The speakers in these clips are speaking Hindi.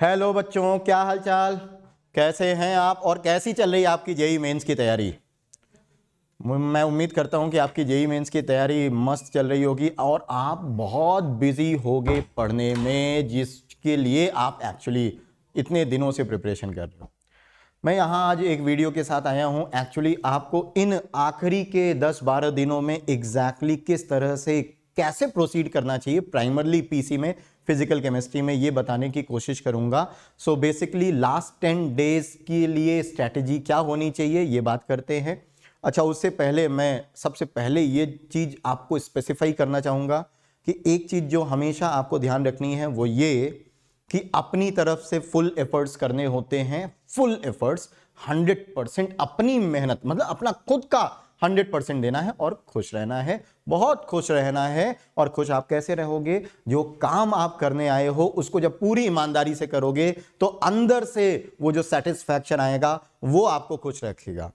हेलो बच्चों क्या हाल चाल कैसे हैं आप और कैसी चल रही है आपकी जेई मेंस की तैयारी मैं उम्मीद करता हूं कि आपकी जेई मेंस की तैयारी मस्त चल रही होगी और आप बहुत बिजी हो गए पढ़ने में जिसके लिए आप एक्चुअली इतने दिनों से प्रिपरेशन कर रहे हो मैं यहाँ आज एक वीडियो के साथ आया हूँ एक्चुअली आपको इन आखिरी के 10-12 दिनों में एग्जैक्टली exactly किस तरह से कैसे प्रोसीड करना चाहिए प्राइमरली पीसी में फिजिकल केमिस्ट्री में ये बताने की कोशिश करूँगा so basically last ten days के लिए स्ट्रैटेजी क्या होनी चाहिए ये बात करते हैं अच्छा उससे पहले मैं सबसे पहले ये चीज़ आपको स्पेसिफाई करना चाहूँगा कि एक चीज़ जो हमेशा आपको ध्यान रखनी है वो ये कि अपनी तरफ से फुल एफर्ट्स करने होते हैं फुल एफर्ट्स 100 परसेंट अपनी मेहनत मतलब अपना खुद का 100 परसेंट देना है और खुश रहना है बहुत खुश रहना है और खुश आप कैसे रहोगे जो काम आप करने आए हो उसको जब पूरी ईमानदारी से करोगे तो अंदर से वो जो सेटिस्फैक्शन आएगा वो आपको खुश रखेगा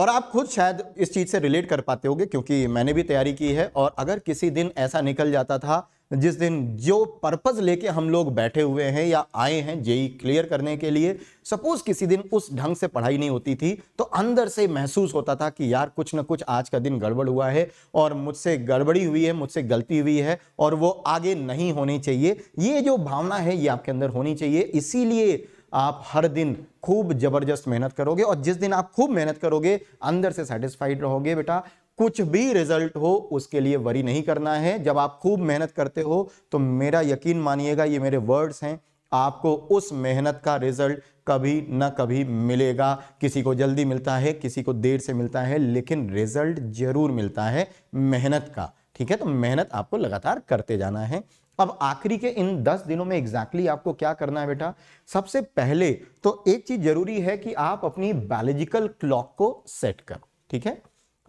और आप खुद शायद इस चीज़ से रिलेट कर पाते होगे क्योंकि मैंने भी तैयारी की है और अगर किसी दिन ऐसा निकल जाता था जिस दिन जो पर्पज़ लेके हम लोग बैठे हुए हैं या आए हैं जेई क्लियर करने के लिए सपोज़ किसी दिन उस ढंग से पढ़ाई नहीं होती थी तो अंदर से महसूस होता था कि यार कुछ ना कुछ आज का दिन गड़बड़ हुआ है और मुझसे गड़बड़ी हुई है मुझसे गलती हुई है और वो आगे नहीं होनी चाहिए ये जो भावना है ये आपके अंदर होनी चाहिए इसीलिए आप हर दिन खूब जबरदस्त मेहनत करोगे और जिस दिन आप खूब मेहनत करोगे अंदर से सेटिस्फाइड रहोगे बेटा कुछ भी रिजल्ट हो उसके लिए वरी नहीं करना है जब आप खूब मेहनत करते हो तो मेरा यकीन मानिएगा ये मेरे वर्ड्स हैं आपको उस मेहनत का रिजल्ट कभी ना कभी मिलेगा किसी को जल्दी मिलता है किसी को देर से मिलता है लेकिन रिजल्ट जरूर मिलता है मेहनत का ठीक है तो मेहनत आपको लगातार करते जाना है अब आखिरी के इन दस दिनों में एग्जैक्टली exactly आपको क्या करना है बेटा सबसे पहले तो एक चीज जरूरी है कि आप अपनी बायोलॉजिकल क्लॉक को सेट करो ठीक है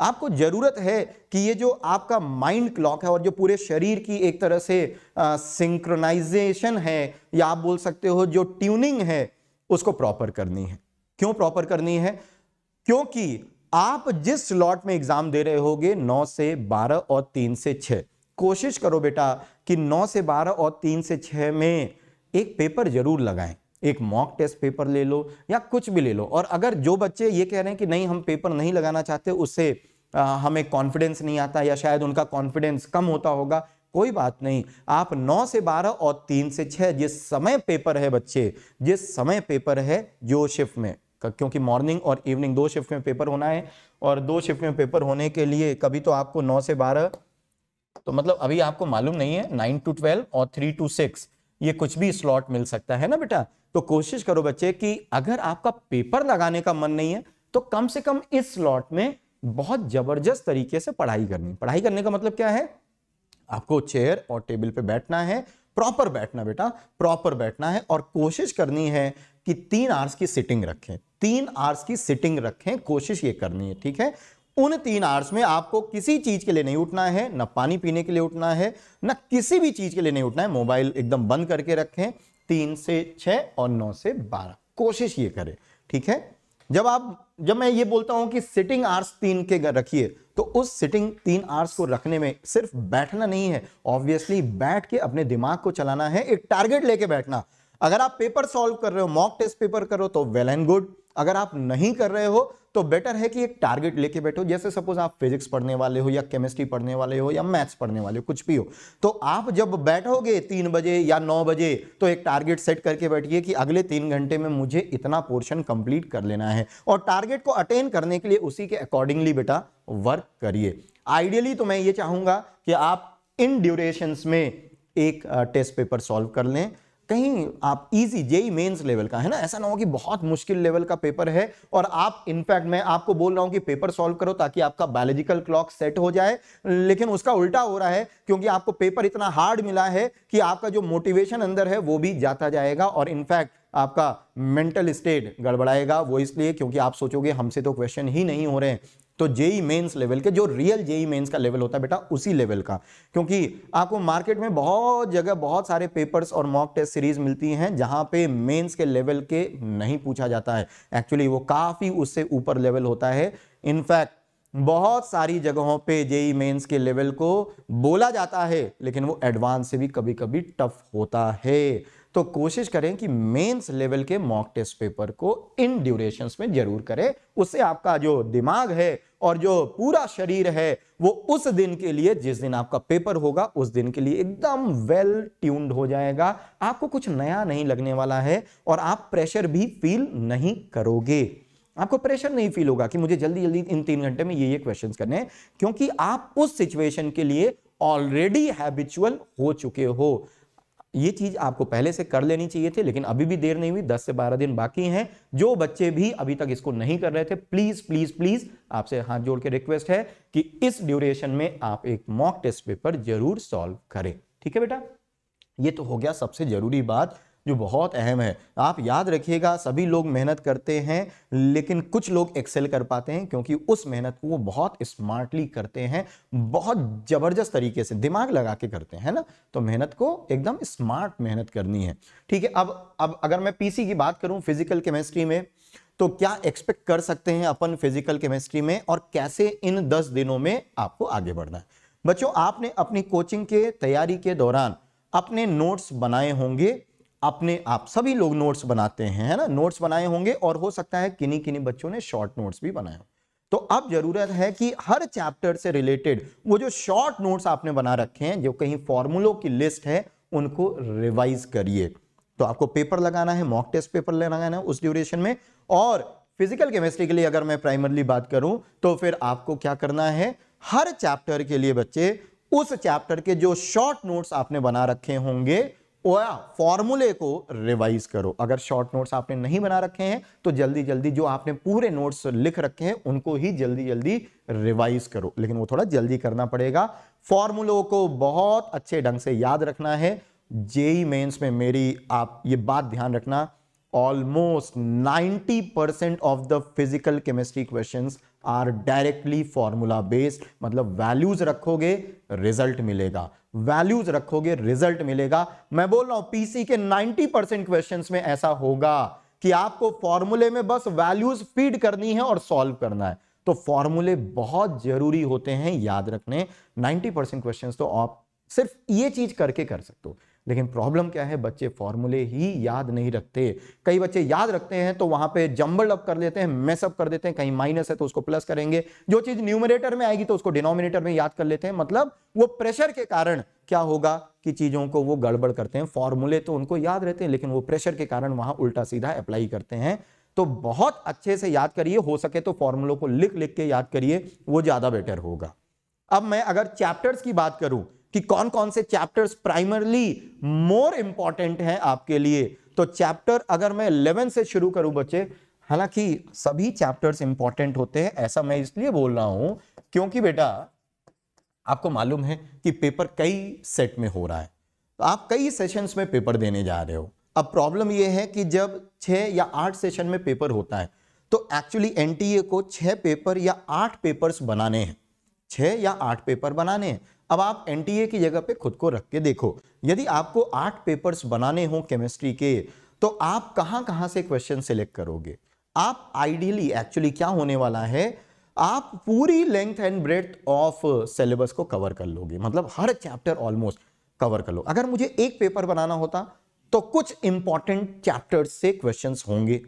आपको जरूरत है कि ये जो आपका माइंड क्लॉक है और जो पूरे शरीर की एक तरह से सिंक्रोनाइजेशन है या आप बोल सकते हो जो ट्यूनिंग है उसको प्रॉपर करनी है क्यों प्रॉपर करनी है क्योंकि आप जिस स्लॉट में एग्जाम दे रहे होगे नौ से बारह और तीन से छः कोशिश करो बेटा कि नौ से बारह और तीन से छः में एक पेपर जरूर लगाएं एक मॉक टेस्ट पेपर ले लो या कुछ भी ले लो और अगर जो बच्चे ये कह रहे हैं कि नहीं हम पेपर नहीं लगाना चाहते उससे हमें कॉन्फिडेंस नहीं आता या शायद उनका कॉन्फिडेंस कम होता होगा कोई बात नहीं आप 9 से 12 और 3 से 6 जिस समय पेपर है बच्चे जिस समय पेपर है जो शिफ्ट में क्योंकि मॉर्निंग और इवनिंग दो शिफ्ट में पेपर होना है और दो शिफ्ट में पेपर होने के लिए कभी तो आपको 9 से 12 तो मतलब अभी आपको मालूम नहीं है 9 टू 12 और 3 टू 6 ये कुछ भी स्लॉट मिल सकता है ना बेटा तो कोशिश करो बच्चे कि अगर आपका पेपर लगाने का मन नहीं है तो कम से कम इस स्लॉट में बहुत जबरदस्त तरीके से पढ़ाई करनी पढ़ाई करने का मतलब क्या है आपको चेयर और टेबल पे बैठना है प्रॉपर बैठना बेटा प्रॉपर बैठना है और कोशिश करनी है कि तीन आर्स की सिटिंग रखें तीन आर्स की सिटिंग रखें कोशिश ये करनी है ठीक है उन तीन आर्स में आपको किसी चीज़ के लिए नहीं उठना है ना पानी पीने के लिए उठना है ना किसी भी चीज़ के लिए नहीं उठना है मोबाइल एकदम बंद करके रखें तीन से छ और नौ से बारह कोशिश ये करें ठीक है जब आप जब मैं ये बोलता हूं कि सिटिंग आर्स तीन के रखिए तो उस सिटिंग तीन आर्स को रखने में सिर्फ बैठना नहीं है ऑब्वियसली बैठ के अपने दिमाग को चलाना है एक टारगेट लेके बैठना अगर आप पेपर सॉल्व कर रहे हो मॉक टेस्ट पेपर करो तो वेल एंड गुड अगर आप नहीं कर रहे हो तो बेटर है कि एक टारगेट लेके बैठो जैसे सपोज आप फिजिक्स पढ़ने वाले हो या केमिस्ट्री पढ़ने वाले हो या मैथ्स पढ़ने वाले हो कुछ भी हो तो आप जब बैठोगे तीन बजे या नौ बजे तो एक टारगेट सेट करके बैठिए कि अगले तीन घंटे में मुझे इतना पोर्शन कंप्लीट कर लेना है और टारगेट को अटेन करने के लिए उसी के अकॉर्डिंगली बेटा वर्क करिए आइडियली तो मैं ये चाहूंगा कि आप इन ड्यूरेशन में एक टेस्ट पेपर सॉल्व कर लें कहीं आप इजी जेई मेंस लेवल का है ना ऐसा ना हो कि बहुत मुश्किल लेवल का पेपर है और आप इनफैक्ट मैं आपको बोल रहा हूं कि पेपर सॉल्व करो ताकि आपका बायोलॉजिकल क्लॉक सेट हो जाए लेकिन उसका उल्टा हो रहा है क्योंकि आपको पेपर इतना हार्ड मिला है कि आपका जो मोटिवेशन अंदर है वो भी जाता जाएगा और इनफैक्ट आपका मेंटल स्टेट गड़बड़ाएगा वो इसलिए क्योंकि आप सोचोगे हमसे तो क्वेश्चन ही नहीं हो रहे हैं तो जेई मेंस लेवल के जो रियल जेई मेंस का लेवल होता है बेटा उसी लेवल का क्योंकि आपको मार्केट में बहुत जगह बहुत सारे पेपर्स और मॉक टेस्ट सीरीज मिलती हैं जहां पे मेंस के लेवल के नहीं पूछा जाता है एक्चुअली वो काफ़ी उससे ऊपर लेवल होता है इनफैक्ट बहुत सारी जगहों पे जेई मेंस के लेवल को बोला जाता है लेकिन वो एडवांस से भी कभी कभी टफ होता है तो कोशिश करें कि मेंस लेवल के मॉक टेस्ट पेपर को इन ड्यूरेशन में जरूर करें उससे आपका जो दिमाग है और जो पूरा शरीर है वो उस दिन के लिए जिस दिन आपका पेपर होगा उस दिन के लिए एकदम वेल ट्यून्ड हो जाएगा आपको कुछ नया नहीं लगने वाला है और आप प्रेशर भी फील नहीं करोगे आपको प्रेशर नहीं फील होगा कि मुझे जल्दी जल्दी इन तीन घंटे में ये ये क्वेश्चन करने हैं क्योंकि आप उस सिचुएशन के लिए ऑलरेडी हैबिचुअल हो चुके हो ये चीज़ आपको पहले से कर लेनी चाहिए थी लेकिन अभी भी देर नहीं हुई 10 से 12 दिन बाकी हैं जो बच्चे भी अभी तक इसको नहीं कर रहे थे प्लीज़ प्लीज़ प्लीज़ आपसे हाथ जोड़ के रिक्वेस्ट है कि इस ड्यूरेशन में आप एक मॉक टेस्ट पेपर जरूर सॉल्व करें ठीक है बेटा ये तो हो गया सबसे ज़रूरी बात जो बहुत अहम है आप याद रखिएगा सभी लोग मेहनत करते हैं लेकिन कुछ लोग एक्सेल कर पाते हैं क्योंकि उस मेहनत को वो बहुत स्मार्टली करते हैं बहुत ज़बरदस्त तरीके से दिमाग लगा के करते हैं ना तो मेहनत को एकदम स्मार्ट मेहनत करनी है ठीक है अब अब अगर मैं पी की बात करूं फिजिकल केमिस्ट्री में तो क्या एक्सपेक्ट कर सकते हैं अपन फिजिकल केमिस्ट्री में और कैसे इन दस दिनों में आपको आगे बढ़ना है बच्चों आपने अपनी कोचिंग के तैयारी के दौरान अपने नोट्स बनाए होंगे अपने आप सभी लोग नोट्स बनाते हैं है ना नोट्स बनाए होंगे और हो सकता है किन्हीं किन्हीं बच्चों ने शॉर्ट नोट्स भी बनाए तो अब जरूरत है कि हर चैप्टर से रिलेटेड वो जो शॉर्ट नोट्स आपने बना रखे हैं जो कहीं फॉर्मूलों की लिस्ट है उनको रिवाइज करिए तो आपको पेपर लगाना है मॉक टेस्ट पेपर लगाना है उस ड्यूरेशन में और फिजिकल केमिस्ट्री के लिए अगर मैं प्राइमरली बात करूं तो फिर आपको क्या करना है हर चैप्टर के लिए बच्चे उस चैप्टर के जो शॉर्ट नोट्स आपने बना रखे होंगे ओया फॉर्मूले को रिवाइज करो अगर शॉर्ट नोट्स आपने नहीं बना रखे हैं तो जल्दी जल्दी जो आपने पूरे नोट्स लिख रखे हैं उनको ही जल्दी जल्दी रिवाइज करो लेकिन वो थोड़ा जल्दी करना पड़ेगा फॉर्मूलों को बहुत अच्छे ढंग से याद रखना है जेई मेंस में मेरी आप ये बात ध्यान रखना almost ninety percent of the physical chemistry question are directly formula based मतलब वैल्यूज रखोगे रिजल्ट मिलेगा वैल्यूज रखोगे रिजल्ट मिलेगा मैं बोल रहा हूं पीसी के 90 परसेंट क्वेश्चन में ऐसा होगा कि आपको फॉर्मूले में बस वैल्यूज फीड करनी है और सॉल्व करना है तो फॉर्मूले बहुत जरूरी होते हैं याद रखने 90 परसेंट क्वेश्चन तो आप सिर्फ ये चीज करके कर सकते हो लेकिन प्रॉब्लम क्या है बच्चे फॉर्मूले ही याद नहीं रखते कई बच्चे याद रखते हैं तो वहां पे जम्बल अप कर देते हैं मेसअप कर देते हैं कहीं माइनस है तो उसको प्लस करेंगे जो चीज न्यूमिनेटर में आएगी तो उसको डिनोमिनेटर में याद कर लेते हैं मतलब वो प्रेशर के कारण क्या होगा कि चीज़ों को वो गड़बड़ करते हैं फॉर्मूले तो उनको याद रहते हैं लेकिन वो प्रेशर के कारण वहां उल्टा सीधा अप्लाई करते हैं तो बहुत अच्छे से याद करिए हो सके तो फॉर्मूलों को लिख लिख के याद करिए वो ज़्यादा बेटर होगा अब मैं अगर चैप्टर्स की बात करूं कि कौन कौन से चैप्टर्स प्राइमरली मोर इंपॉर्टेंट हैं आपके लिए तो चैप्टर अगर मैं इलेवन से शुरू करूं बच्चे हालांकि सभी चैप्टर्स इंपॉर्टेंट होते हैं ऐसा मैं इसलिए बोल रहा हूं क्योंकि बेटा आपको मालूम है कि पेपर कई सेट में हो रहा है तो आप कई सेशंस में पेपर देने जा रहे हो अब प्रॉब्लम यह है कि जब छह या आठ सेशन में पेपर होता है तो एक्चुअली एनटीए को छह पेपर या आठ पेपर्स बनाने हैं छह या आठ पेपर बनाने हैं अब आप एन की जगह पे खुद को रख के देखो यदि आपको आठ पेपर्स बनाने हों केमिस्ट्री के तो आप कहां कहां से क्वेश्चन सेलेक्ट करोगे आप आइडियली एक्चुअली क्या होने वाला है आप पूरी length and breadth of syllabus को कवर कर लोगे मतलब हर चैप्टर ऑलमोस्ट कवर कर लो अगर मुझे एक पेपर बनाना होता तो कुछ इंपॉर्टेंट चैप्टर से क्वेश्चन होंगे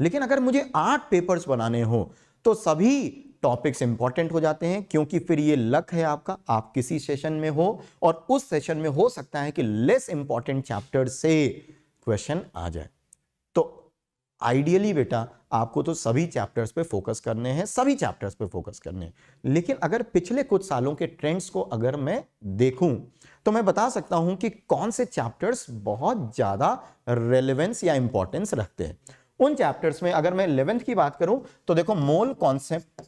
लेकिन अगर मुझे आठ पेपर्स बनाने हो तो सभी टॉपिक्स इंपॉर्टेंट हो जाते हैं क्योंकि फिर ये लक है आपका आप किसी सेशन में हो और उस सेशन में हो सकता है कि लेस इंपॉर्टेंट चैप्टर से क्वेश्चन आ जाए तो आइडियली बेटा आपको तो सभी चैप्टर्स पे फोकस करने हैं सभी चैप्टर्स पे फोकस करने हैं लेकिन अगर पिछले कुछ सालों के ट्रेंड्स को अगर मैं देखूं तो मैं बता सकता हूं कि कौन से चैप्टर्स बहुत ज़्यादा रेलिवेंस या इंपॉर्टेंस रखते हैं उन चैप्टर्स में अगर मैं इलेवेंथ की बात करूं तो देखो मोल कॉन्सेप्ट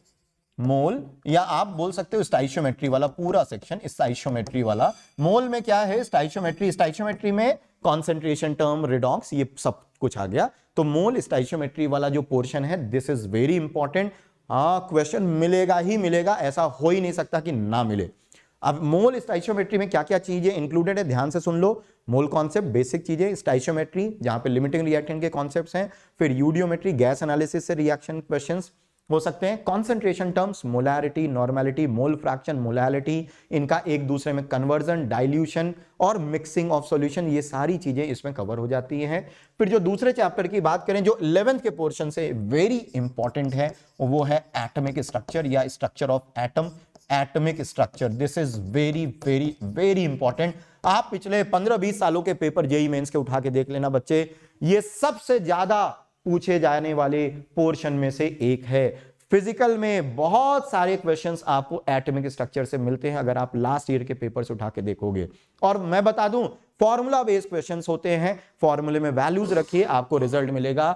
मोल या आप बोल सकते हो स्टाइशोमेट्री वाला पूरा सेक्शन स्टाइशोमेट्री वाला मोल में क्या है स्टाइशोमेट्री स्टाइशोमेट्री में कॉन्सेंट्रेशन टर्म रिडॉक्स ये सब कुछ आ गया तो मोल स्टाइशोमेट्री वाला जो पोर्शन है this is very important question मिलेगा ही मिलेगा ऐसा हो ही नहीं सकता कि ना मिले अब मोल स्टाइशोमेट्री में क्या क्या चीजें इंक्लूडेड है ध्यान से सुन लो मोल कॉन्सेप्ट बेसिक चीजें स्टाइशोमेट्री जहां पे लिमिटिंग रिएक्टेंट के कॉन्सेप्ट्स हैं फिर यूडियोमेट्री गैस एनालिसिस से रिएक्शन क्वेश्चंस हो सकते हैं concentration terms molarity normality mole fraction molality इनका एक दूसरे में कन्वर्जन डाइल्यूशन और मिक्सिंग ऑफ सॉल्यूशन ये सारी चीजें इसमें कवर हो जाती हैं फिर जो दूसरे चैप्टर की बात करें जो इलेवेंथ के पोर्शन से वेरी इंपॉर्टेंट है वो है एटमिक स्ट्रक्चर या structure of atom atomic structure this is very very very important आप पिछले पंद्रह बीस सालों के पेपर जेई मेन्स के उठा के देख लेना बच्चे ये सबसे ज्यादा पूछे जाने वाले पोर्शन में से एक है फिजिकल में बहुत सारे क्वेश्चंस आपको एटॉमिक स्ट्रक्चर से मिलते हैं अगर आप लास्ट ईयर के पेपर्स उठा के देखोगे और मैं बता दूं फॉर्मूला बेस्ड क्वेश्चंस होते हैं फॉर्मूले में वैल्यूज रखिए आपको रिजल्ट मिलेगा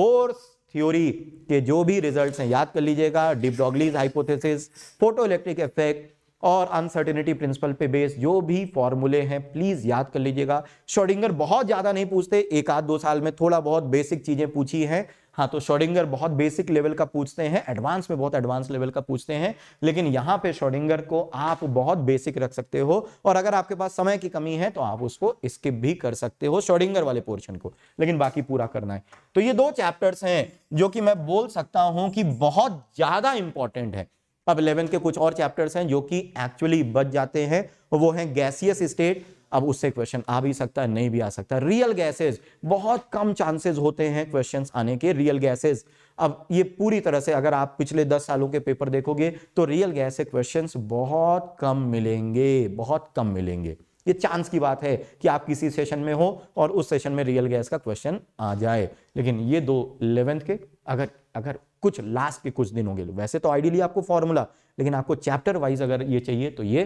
बोर्स थ्योरी के जो भी रिजल्ट्स हैं याद कर लीजिएगा de Broglie's hypothesis photo electric effect और अनसर्टिनिटी प्रिंसिपल पे बेस्ड जो भी फॉर्मूले हैं प्लीज याद कर लीजिएगा शोडिंगर बहुत ज्यादा नहीं पूछते एक आध दो साल में थोड़ा बहुत बेसिक चीजें पूछी हैं हाँ तो शोडिंगर बहुत बेसिक लेवल का पूछते हैं एडवांस में बहुत एडवांस लेवल का पूछते हैं लेकिन यहाँ पे शोडिंगर को आप बहुत बेसिक रख सकते हो और अगर आपके पास समय की कमी है तो आप उसको स्किप भी कर सकते हो शोडिंगर वाले पोर्शन को लेकिन बाकी पूरा करना है तो ये दो चैप्टर्स हैं जो कि मैं बोल सकता हूं कि बहुत ज्यादा इंपॉर्टेंट है अब इलेवन के कुछ और चैप्टर्स हैं जो कि एक्चुअली बच जाते हैं वो हैं गैसियस स्टेट अब उससे क्वेश्चन आ भी सकता है नहीं भी आ सकता रियल गैसेस बहुत कम चांसेस होते हैं क्वेश्चंस आने के रियल गैसेस अब ये पूरी तरह से अगर आप पिछले दस सालों के पेपर देखोगे तो रियल गैस से क्वेश्चन बहुत कम मिलेंगे बहुत कम मिलेंगे ये चांस की बात है कि आप किसी सेशन में हो और उस सेशन में रियल गैस का क्वेश्चन आ जाए लेकिन ये दो इलेवेंथ के अगर अगर कुछ लास्ट के कुछ दिनों के लिए वैसे तो आइडियली आपको फॉर्मूला लेकिन आपको चैप्टर वाइज अगर ये चाहिए तो ये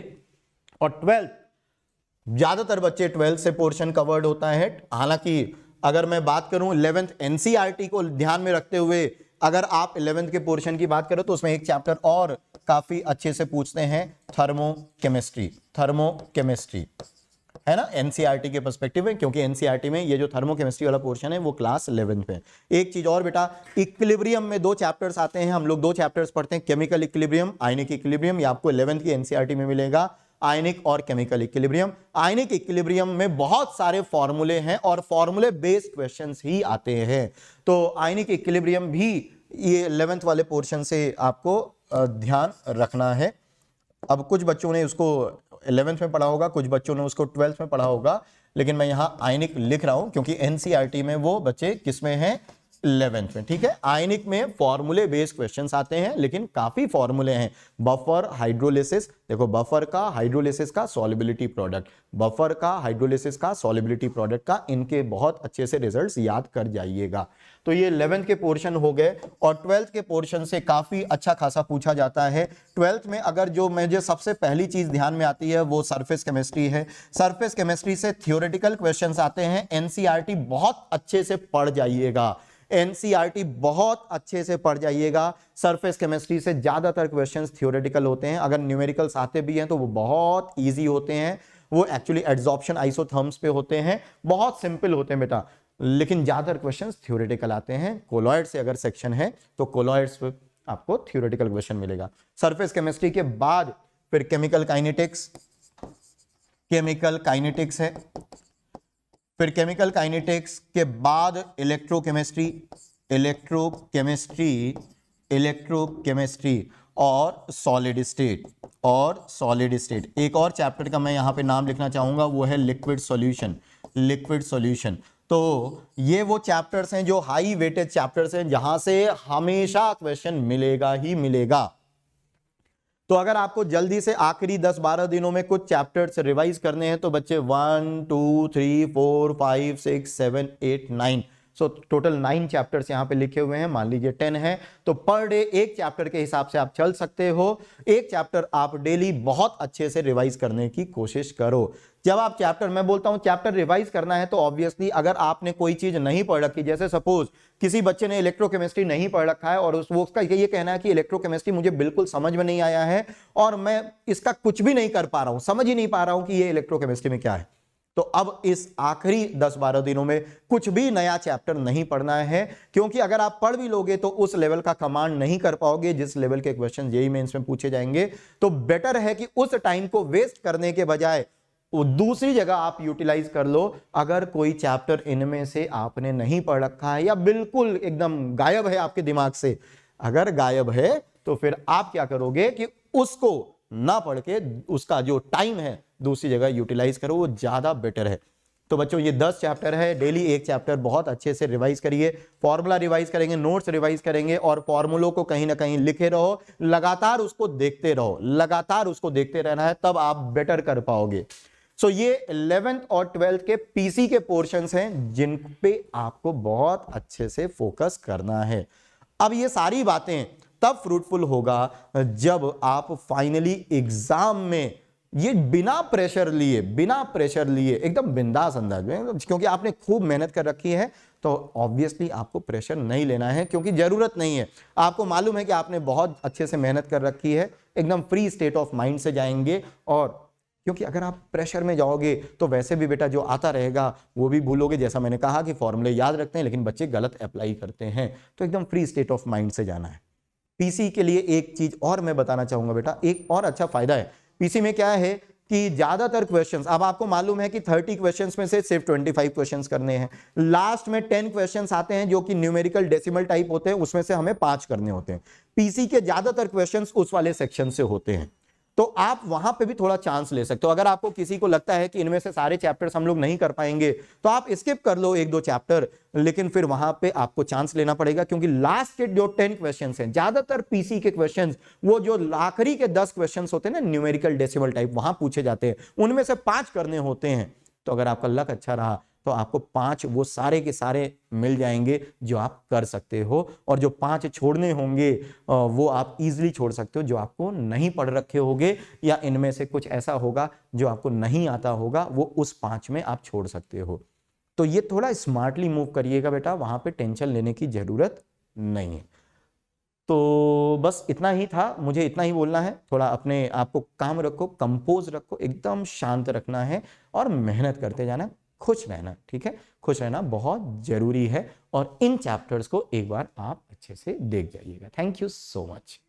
और ट्वेल्थ ज्यादातर बच्चे ट्वेल्थ से पोर्शन कवर्ड होता है हालांकि अगर मैं बात करूं इलेवेंथ एनसीईआरटी e को ध्यान में रखते हुए अगर आप इलेवेंथ के पोर्शन की बात करो तो उसमें एक चैप्टर और काफी अच्छे से पूछते हैं थर्मो केमिस्ट्री थर्मो केमिस्ट्री है ना एनसीईआरटी e के पर्सपेक्टिव में क्योंकि एनसीईआरटी e में ये जो थर्मोकेमिस्ट्री वाला पोर्शन है वो क्लास इलेवंथ में एक चीज़ और बेटा इक्विलिब्रियम में दो चैप्टर्स आते हैं हम लोग दो चैप्टर्स पढ़ते हैं केमिकल इक्विलिब्रियम आयनिक इक्विलिब्रियम ये आपको इलेवंथ की एनसीआरटी e में मिलेगा आयनिक और केमिकल इक्विलिब्रियम आयनिक इक्विलिब्रियम में बहुत सारे फॉर्मूले हैं और फॉर्मूले बेस्ड क्वेश्चंस ही आते हैं तो आयनिक इक्विलिब्रियम भी ये इलेवेंथ वाले पोर्शन से आपको ध्यान रखना है अब कुछ बच्चों ने उसको इलेवेंथ में पढ़ा होगा कुछ बच्चों ने उसको ट्वेल्थ में पढ़ा होगा लेकिन मैं यहाँ आयनिक लिख रहा हूँ क्योंकि एनसीआरटी e में वो बच्चे किसमें हैं इलेवेंथ में ठीक है आयनिक में फॉर्मूले बेस्ड क्वेश्चंस आते हैं लेकिन काफी फॉर्मूले हैं बफर हाइड्रोलिसिस देखो बफर का हाइड्रोलिसिस का सॉलिबिलिटी प्रोडक्ट बफर का हाइड्रोलिसिस का सॉलिबिलिटी प्रोडक्ट का इनके बहुत अच्छे से रिजल्ट्स याद कर जाइएगा तो ये इलेवेंथ के पोर्शन हो गए और ट्वेल्थ के पोर्शन से काफ़ी अच्छा खासा पूछा जाता है ट्वेल्थ में अगर जो मुझे सबसे पहली चीज़ ध्यान में आती है वो सरफेस केमिस्ट्री है सरफेस केमिस्ट्री से थियोरेटिकल क्वेश्चन आते हैं एनसीआरटी e बहुत अच्छे से पढ़ जाइएगा एनसीईआरटी बहुत अच्छे से पढ़ जाइएगा सरफेस केमिस्ट्री से ज़्यादातर क्वेश्चंस थियोरेटिकल होते हैं अगर न्यूमेरिकल्स आते भी हैं तो वो बहुत ईजी होते हैं वो एक्चुअली एड्जॉर्प्शन आइसोथर्म्स पे होते हैं बहुत सिंपल होते हैं बेटा लेकिन ज़्यादातर क्वेश्चन थियोरेटिकल आते हैं कोलॉयड से अगर सेक्शन है तो कोलॉयड्स पर आपको थियोरेटिकल क्वेश्चन मिलेगा सरफेस केमिस्ट्री के बाद फिर केमिकल काइनेटिक्स केमिकल काइनेटिक्स है फिर केमिकल काइनेटिक्स के बाद इलेक्ट्रोकेमिस्ट्री इलेक्ट्रोकेमिस्ट्री इलेक्ट्रोकेमिस्ट्री और सॉलिड स्टेट और सॉलिड स्टेट एक और चैप्टर का मैं यहाँ पे नाम लिखना चाहूँगा वो है लिक्विड सॉल्यूशन लिक्विड सॉल्यूशन तो ये वो चैप्टर्स हैं जो हाई वेटेज चैप्टर्स हैं जहाँ से हमेशा क्वेश्चन मिलेगा ही मिलेगा तो अगर आपको जल्दी से आखिरी 10-12 दिनों में कुछ चैप्टर्स रिवाइज करने हैं तो बच्चे one two three four five six seven eight nine so total nine chapters यहाँ पे लिखे हुए हैं मान लीजिए टेन है तो पर डे एक चैप्टर के हिसाब से आप चल सकते हो एक चैप्टर आप डेली बहुत अच्छे से रिवाइज करने की कोशिश करो जब आप चैप्टर मैं बोलता हूँ चैप्टर रिवाइज करना है तो ऑब्वियसली अगर आपने कोई चीज नहीं पढ़ रखी जैसे सपोज किसी बच्चे ने इलेक्ट्रोकेमिस्ट्री नहीं पढ़ रखा है और उस वो उसका ये कहना है कि इलेक्ट्रोकेमिस्ट्री मुझे बिल्कुल समझ में नहीं आया है और मैं इसका कुछ भी नहीं कर पा रहा हूँ समझ ही नहीं पा रहा हूँ कि ये इलेक्ट्रोकेमिस्ट्री में क्या है तो अब इस आखिरी 10-12 दिनों में कुछ भी नया चैप्टर नहीं पढ़ना है क्योंकि अगर आप पढ़ भी लोगे तो उस लेवल का कमांड नहीं कर पाओगे जिस लेवल के क्वेश्चन यही मेन्स में पूछे जाएंगे तो बेटर है कि उस टाइम को वेस्ट करने के बजाय दूसरी जगह आप यूटिलाइज कर लो अगर कोई चैप्टर इनमें से आपने नहीं पढ़ रखा है या बिल्कुल एकदम गायब है आपके दिमाग से अगर गायब है तो फिर आप क्या करोगे कि उसको ना पढ़ के उसका जो टाइम है दूसरी जगह यूटिलाइज करो वो ज़्यादा बेटर है तो बच्चों ये दस चैप्टर है डेली एक चैप्टर बहुत अच्छे से रिवाइज करिए फॉर्मूला रिवाइज करेंगे नोट्स रिवाइज करेंगे और फॉर्मूलों को कहीं ना कहीं लिखे रहो लगातार उसको देखते रहो लगातार उसको देखते रहना है तब आप बेटर कर पाओगे सो so, ये इलेवेंथ और ट्वेल्थ के पीसी के पोर्शंस हैं जिन पे आपको बहुत अच्छे से फोकस करना है अब ये सारी बातें तब फ्रूटफुल होगा जब आप फाइनली एग्जाम में ये बिना प्रेशर लिए बिना प्रेशर लिए एकदम बिंदास अंदाज में क्योंकि आपने खूब मेहनत कर रखी है तो ऑब्वियसली आपको प्रेशर नहीं लेना है क्योंकि ज़रूरत नहीं है आपको मालूम है कि आपने बहुत अच्छे से मेहनत कर रखी है एकदम फ्री स्टेट ऑफ माइंड से जाएंगे और क्योंकि अगर आप प्रेशर में जाओगे तो वैसे भी बेटा जो आता रहेगा वो भी भूलोगे जैसा मैंने कहा कि फॉर्मूले याद रखते हैं लेकिन बच्चे गलत अप्लाई करते हैं तो एकदम फ्री स्टेट ऑफ माइंड से जाना है पीसी के लिए एक चीज और मैं बताना चाहूंगा बेटा एक और अच्छा फायदा है पीसी में क्या है कि ज्यादातर क्वेश्चन अब आपको मालूम है कि थर्टी क्वेश्चन में से सिर्फ ट्वेंटी फाइव क्वेश्चन करने हैं लास्ट में टेन क्वेश्चन आते हैं जो कि न्यूमेरिकल डेसिमल टाइप होते हैं उसमें से हमें पांच करने होते हैं पीसी के ज्यादातर क्वेश्चन उस वाले सेक्शन से होते हैं तो आप वहां पे भी थोड़ा चांस ले सकते हो अगर आपको किसी को लगता है कि इनमें से सारे चैप्टर्स हम लोग नहीं कर पाएंगे तो आप स्किप कर लो एक दो चैप्टर लेकिन फिर वहां पे आपको चांस लेना पड़ेगा क्योंकि लास्ट के जो टेन क्वेश्चन हैं ज्यादातर पीसी के क्वेश्चन वो जो आखिरी के दस क्वेश्चन होते हैं ना न्यूमेरिकल डेसिबल टाइप वहां पूछे जाते हैं उनमें से पांच करने होते हैं तो अगर आपका लक अच्छा रहा तो आपको पांच वो सारे के सारे मिल जाएंगे जो आप कर सकते हो और जो पांच छोड़ने होंगे वो आप इजिली छोड़ सकते हो जो आपको नहीं पढ़ रखे होंगे या इनमें से कुछ ऐसा होगा जो आपको नहीं आता होगा वो उस पांच में आप छोड़ सकते हो तो ये थोड़ा स्मार्टली मूव करिएगा बेटा वहां पे टेंशन लेने की जरूरत नहीं है तो बस इतना ही था मुझे इतना ही बोलना है थोड़ा अपने आप को काम रखो कंपोज रखो एकदम शांत रखना है और मेहनत करते जाना खुश रहना ठीक है खुश रहना बहुत ज़रूरी है और इन चैप्टर्स को एक बार आप अच्छे से देख जाइएगा थैंक यू सो मच